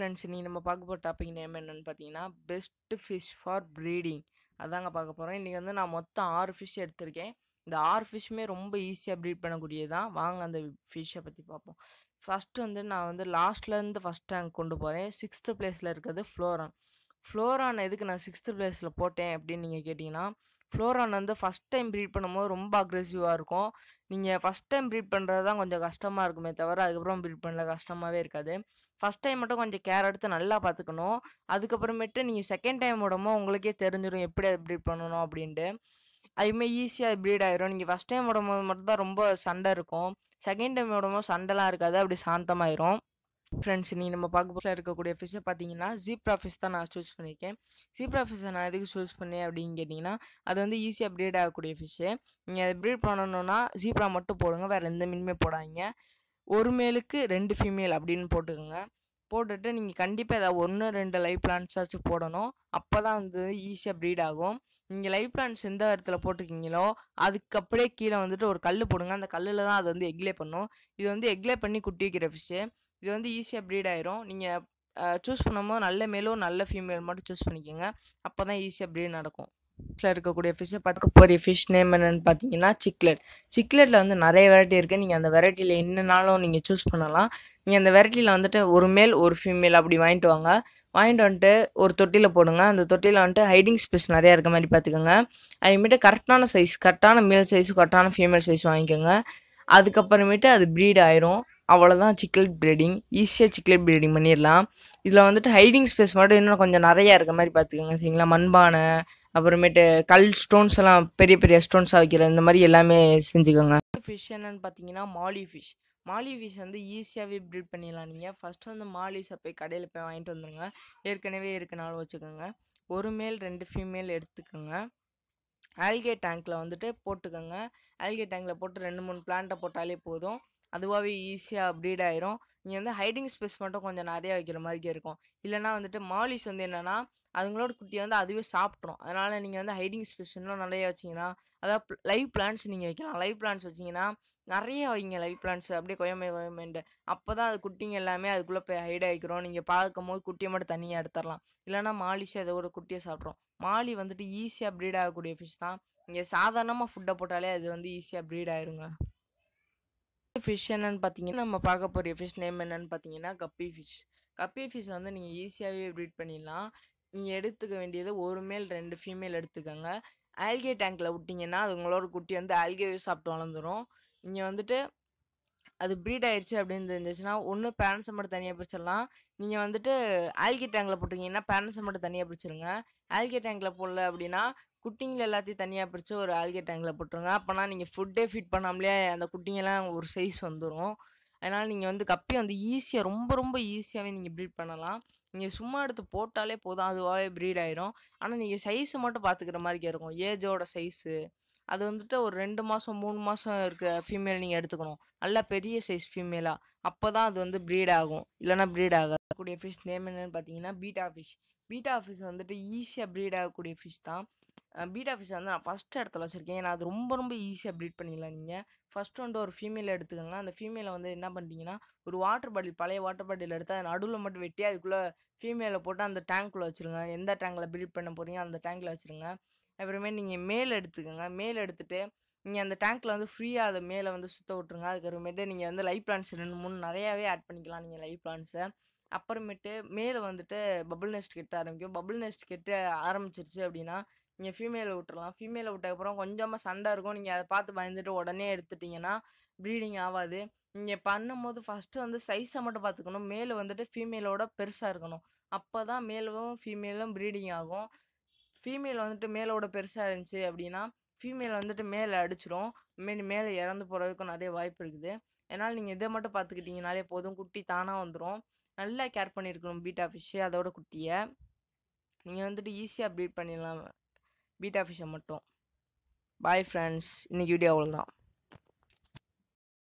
friends நீ நம்ம பார்க்க போகிற டாபிக் நேம் என்னென்னு பார்த்தீங்கன்னா பெஸ்ட்டு ஃபிஷ் ஃபார் ப்ரீடிங் அதாங்க பார்க்க போகிறோம் இன்றைக்கி வந்து நான் மொத்தம் ஆறு ஃபிஷ் எடுத்திருக்கேன் இந்த ஆறு ஃபிஷ்ஷுமே ரொம்ப ஈஸியாக ப்ரீட் பண்ணக்கூடியது தான் வாங்க அந்த ஃபிஷ்ஷை பற்றி பார்ப்போம் ஃபஸ்ட்டு வந்து நான் வந்து லாஸ்ட்லேருந்து ஃபஸ்ட் ரேங்க் கொண்டு போகிறேன் சிக்ஸ்த்து பிளேஸில் இருக்கிறது ஃப்ளோரான் ஃப்ளோரான் எதுக்கு நான் சிக்ஸ்த்து பிளேஸில் போட்டேன் அப்படின்னு நீங்கள் கேட்டிங்கன்னா ஃப்ளோரான் வந்து ஃபஸ்ட் டைம் ப்ரீட் பண்ணும்போது ரொம்ப அக்ரெசிவாக இருக்கும் நீங்கள் ஃபஸ்ட் டைம் ப்ரீட் பண்ணுறது தான் கொஞ்சம் கஷ்டமாக இருக்குமே தவிர அதுக்கப்புறம் ப்ரீட் பண்ணல கஷ்டமாகவே இருக்காது ஃபஸ்ட் டைம் மட்டும் கொஞ்சம் கேர் எடுத்து நல்லா பார்த்துக்கணும் அதுக்கப்புறமேட்டு நீங்கள் செகண்ட் டைம் விடமோ உங்களுக்கே தெரிஞ்சிடும் எப்படி அது ப்ரீட் பண்ணணும் அப்படின்ட்டு அதுமாதிரி ஈஸியாக ப்ரீட் ஆயிரும் நீங்கள் ஃபஸ்ட் டைம் விடும்போது மட்டும் தான் ரொம்ப சண்டை இருக்கும் செகண்ட் டைம் விடமோ சண்டைலாம் இருக்காது அப்படி சாந்தமாயிரும் ஃப்ரெண்ட்ஸ் இன்றைக்கி நம்ம பார்க்க போகிற இருக்கக்கூடிய ஃபிஷ்ஷை பார்த்தீங்கன்னா ஜீப் ப்ராஃபிஸ் தான் நான் சூஸ் பண்ணியிருக்கேன் ஜீப் ப்ராஃபிஸை நான் எதுக்கு சூஸ் பண்ணேன் அப்படின்னு கேட்டிங்கன்னா அது வந்து ஈஸியாக ப்ரீட் ஆகக்கூடிய ஃபிஷ்ஷு நீங்கள் அதை ப்ரீட் பண்ணணும்னா ஜீப்ரா மட்டும் போடுங்க வேறு எந்த மீனுமே போடாதீங்க ஒரு மேலுக்கு ரெண்டு ஃபீமேல் அப்படின்னு போட்டுக்கோங்க போட்டுட்டு நீங்கள் கண்டிப்பாக ஏதாவது ஒன்று ரெண்டு லைவ் பிளான்ஸாச்சும் போடணும் அப்போ தான் வந்து ஈஸியாக ப்ரீட் ஆகும் நீங்கள் லைவ் பிளான்ஸ் எந்த இடத்துல போட்டிருக்கீங்களோ அதுக்கு அப்படியே கீழே வந்துட்டு ஒரு கல் போடுங்க அந்த கல்லில் தான் அது வந்து எக்லே பண்ணும் இது வந்து எக்லே பண்ணி குட்டி வைக்கிற ஃபிஷ்ஷு இது வந்து ஈஸியாக ப்ரீட் ஆயிரும் நீங்கள் சூஸ் பண்ணும்போது நல்ல மேலும் நல்ல ஃபீமேல் மட்டும் சூஸ் பண்ணிக்கோங்க அப்போ தான் ஈஸியாக ப்ரீட் நடக்கும் ஃபிஷ்ல இருக்கக்கூடிய ஃபிஷ்ஷை பார்த்துக்க போகிற ஃபிஷ் நேம் என்னென்னு பார்த்தீங்கன்னா சிக்லெட் சிக்லெட்டில் வந்து நிறைய வெரைட்டி இருக்குது நீங்கள் அந்த வெரைட்டியில் என்னன்னாலும் நீங்கள் சூஸ் பண்ணலாம் நீங்கள் அந்த வெரைட்டியில் வந்துட்டு ஒரு மேல் ஒரு ஃபீமேல் அப்படி வாங்கிட்டு வாங்க வாங்கிட்டு வந்துட்டு ஒரு தொட்டியில் போடுங்க அந்த தொட்டியில் வந்துட்டு ஹைடிங் ஸ்பேஸ் நிறையா இருக்க மாதிரி பார்த்துக்கோங்க அதுமேட்டு கரெக்டான சைஸ் கரெக்டான மேல் சைஸ் கரெக்டான ஃபீமேல் சைஸ் வாங்கிக்கோங்க அதுக்கப்புறமேட்டு அது ப்ரீட் ஆயிரும் அவ்வளோதான் சிக்லெட் ப்ரீடிங் ஈஸியாக சிக்லெட் ப்ரீடிங் பண்ணிடலாம் இதில் வந்துட்டு ஹைடிங் ஸ்பேஸ் மட்டும் இன்னும் கொஞ்சம் நிறையா இருக்க மாதிரி பார்த்துக்கோங்க சரிங்களா மண்பானை அப்புறமேட்டு கல் ஸ்டோன்ஸ் எல்லாம் பெரிய பெரிய ஸ்டோன்ஸாக வைக்கிற இந்த மாதிரி எல்லாமே செஞ்சுக்கோங்க ஃபிஷ் என்னென்னு பார்த்தீங்கன்னா மாலி ஃபிஷ் மாலி ஃபிஷ் வந்து ஈஸியாகவே ப்ரீட் பண்ணிடலாம் நீங்கள் ஃபஸ்ட்டு வந்து மாலி போய் கடையில் போய் வாங்கிட்டு வந்துடுங்க ஏற்கனவே இருக்கனாலும் வச்சுக்கோங்க ஒரு மேல் ரெண்டு ஃபீமேல் எடுத்துக்கோங்க ஆல்கே டேங்க்கில் வந்துட்டு போட்டுக்கோங்க ஆல்கே டேங்க்கில் போட்டு ரெண்டு மூணு பிளான்ட்டை போட்டாலே போதும் அதுவாகவே ஈஸியாக அப்டேட் ஆயிரும் நீங்கள் வந்து ஹைடிங் ஸ்பேஸ் மட்டும் கொஞ்சம் நிறையா வைக்கிற மாதிரி இருக்கும் இல்லைனா வந்துட்டு மாலிஸ் வந்து என்னென்னா அதுங்களோட குட்டியை வந்து அதுவே சாப்பிட்ரும் அதனால் நீங்கள் வந்து ஹைடிங் ஸ்பேஸ் இன்னும் நிறையா வச்சிங்கன்னா அதாவது லைவ் பிளான்ஸ் நீங்கள் வைக்கலாம் லைவ் பிளான்ஸ் வச்சிங்கன்னா நிறைய வைங்க லைவ் பிளான்ஸ் அப்படியே கொயமே கொயமேண்டு அப்போ தான் அது குட்டிங்க எல்லாமே அதுக்குள்ளே போய் ஹைட் ஆகிக்கிறோம் நீங்கள் பார்க்கும் போது குட்டியை மட்டும் தனியாக எடுத்துடலாம் இல்லைனா மாலிஷ் அதோட குட்டியை சாப்பிட்றோம் மாலி வந்துட்டு ஈஸியாக ப்ரீட் ஆகக்கூடிய ஃபிஷ் தான் நீங்கள் சாதாரணமாக ஃபுட்டை போட்டாலே அது வந்து ஈஸியாக ப்ரீட் ஆயிருங்க ஃபிஷ் என்னன்னு பார்த்தீங்கன்னா நம்ம பார்க்க போகிற ஃபிஷ் நேம் என்னென்னு பார்த்தீங்கன்னா கப்பி ஃபிஷ் கப்பி ஃபிஷ் வந்து நீங்கள் ஈஸியாகவே ப்ரீட் பண்ணிடலாம் நீங்கள் எடுத்துக்க வேண்டியது ஒரு மேல் ரெண்டு ஃபீமேல் எடுத்துக்கோங்க ஆல்கே டேங்கில் விட்டிங்கன்னா அது உங்களோட குட்டி வந்து ஆல்கே சாப்பிட்டு வளர்ந்துடும் நீங்கள் வந்துட்டு அது ப்ரீட் ஆயிடுச்சு அப்படின்னு தெரிஞ்சிச்சுன்னா ஒன்று பேரண்ட்ஸை மட்டும் தனியாக பிரிச்சிடலாம் நீங்கள் வந்துட்டு ஆல்கே டேங்கில் போட்டிருக்கீங்கன்னா பேரண்ட்ஸை மட்டும் தனியாக பிரிச்சிருங்க ஆல்கே டேங்கில் போடல அப்படின்னா குட்டிங்களை எல்லாத்தையும் தனியாக பிரித்து ஒரு ஆல்கே டேங்கில் போட்டுருங்க அப்போனா நீங்கள் ஃபுட்டே ஃபிட் பண்ணாமலே அந்த குட்டிங்கெல்லாம் ஒரு சைஸ் வந்துடும் அதனால் நீங்கள் வந்து கப்பி வந்து ஈஸியாக ரொம்ப ரொம்ப ஈஸியாகவே நீங்கள் ப்ரீட் பண்ணலாம் நீங்கள் சும்மா எடுத்து போட்டாலே போதும் அதுவாகவே ப்ரீட் ஆகிடும் ஆனால் நீங்கள் சைஸு மட்டும் பார்த்துக்கிற மாதிரி இருக்கும் ஏஜோட சைஸு அது வந்துட்டு ஒரு ரெண்டு மாதம் மூணு மாதம் இருக்கிற ஃபீமேல் நீங்கள் எடுத்துக்கணும் நல்லா பெரிய சைஸ் ஃபீமேலாக அப்போ தான் அது வந்து ப்ரீட் ஆகும் இல்லைனா ப்ரீட் ஆகக்கூடிய ஃபிஷ் நேம் என்னென்னு பார்த்தீங்கன்னா பீட்டா ஃபிஷ் பீட்டா ஃபிஷ் வந்துட்டு ஈஸியாக ப்ரீட் ஆகக்கூடிய ஃபிஷ் தான் பீட் ஆஃபீஸ் வந்து நான் ஃபஸ்ட் இடத்துல வச்சுருக்கேன் ஏன்னா அது ரொம்ப ரொம்ப ஈஸியாக ப்ரீட் பண்ணிக்கலாம் நீங்கள் ஃபஸ்ட் வந்து ஒரு ஃபீமேல் எடுத்துக்கோங்க அந்த ஃபீமேலை வந்து என்ன பண்ணிட்டீங்கன்னா ஒரு வாட்டர் பாட்டில் பழைய வாட்டர் பாட்டில் எடுத்து அதை நடுவில் மட்டும் வெட்டி அதுக்குள்ளே ஃபீமேலை போட்டு அந்த டேங்க்குள்ளே வச்சுருங்க எந்த டேங்கில் ப்ரீட் பண்ண போகிறீங்க அந்த டேங்கில் வச்சுருங்க அப்புறமே நீங்கள் மேல் எடுத்துக்கோங்க மேல் எடுத்துகிட்டு நீங்கள் அந்த டேங்க்கில் வந்து ஃப்ரீயாக அதை மேலே வந்து சுற்ற விட்ருங்க அதுக்கப்புறமேட்டு நீங்கள் வந்து லைஃப் பிளான்ஸ் ரெண்டு மூணு நிறையாவே ஆட் பண்ணிக்கலாம் நீங்கள் லைஃப் பிளான்ஸை அப்புறமேட்டு மேலே வந்துட்டு பபுள் நெஸ்ட் கெட்ட ஆரம்பிக்கும் பபுள் நெஸ்ட் கெட்ட ஆரம்பிச்சிருச்சு அப்படின்னா நீங்கள் ஃபீமேலை விட்டுறலாம் ஃபீமேலை விட்டதுக்கப்புறம் கொஞ்சமாக சண்டை இருக்கும் நீங்கள் அதை பார்த்து பயந்துட்டு உடனே எடுத்துட்டிங்கன்னா ப்ரீடிங் ஆகாது நீங்கள் பண்ணும்போது ஃபஸ்ட்டு வந்து சைஸை மட்டும் பார்த்துக்கணும் மேலே வந்துட்டு ஃபீமேலோட பெருசாக இருக்கணும் அப்போ தான் மேலும் ஃபீமேலும் ப்ரீடிங் ஆகும் ஃபீமேல் வந்துட்டு மேலோட பெருசாக இருந்துச்சு அப்படின்னா ஃபீமேல் வந்துட்டு மேலே அடிச்சிடும் மீன் மேலே இறந்து போகிறதுக்கும் நிறைய வாய்ப்பு இருக்குது ஏன்னால் நீங்கள் இதை மட்டும் பார்த்துக்கிட்டிங்கனாலே போதும் குட்டி தானாக வந்துடும் நல்லா கேர் பண்ணியிருக்கணும் பீட்டா ஃபிஷ்ஷு அதோட குட்டியை நீங்கள் வந்துட்டு ஈஸியாக ப்ரீட் பண்ணிடலாம் பீட்டா ஃபிஷை மட்டும் பாய் ஃப்ரெண்ட்ஸ் இன்றைக்கி வீடியோ அவ்வளோதான்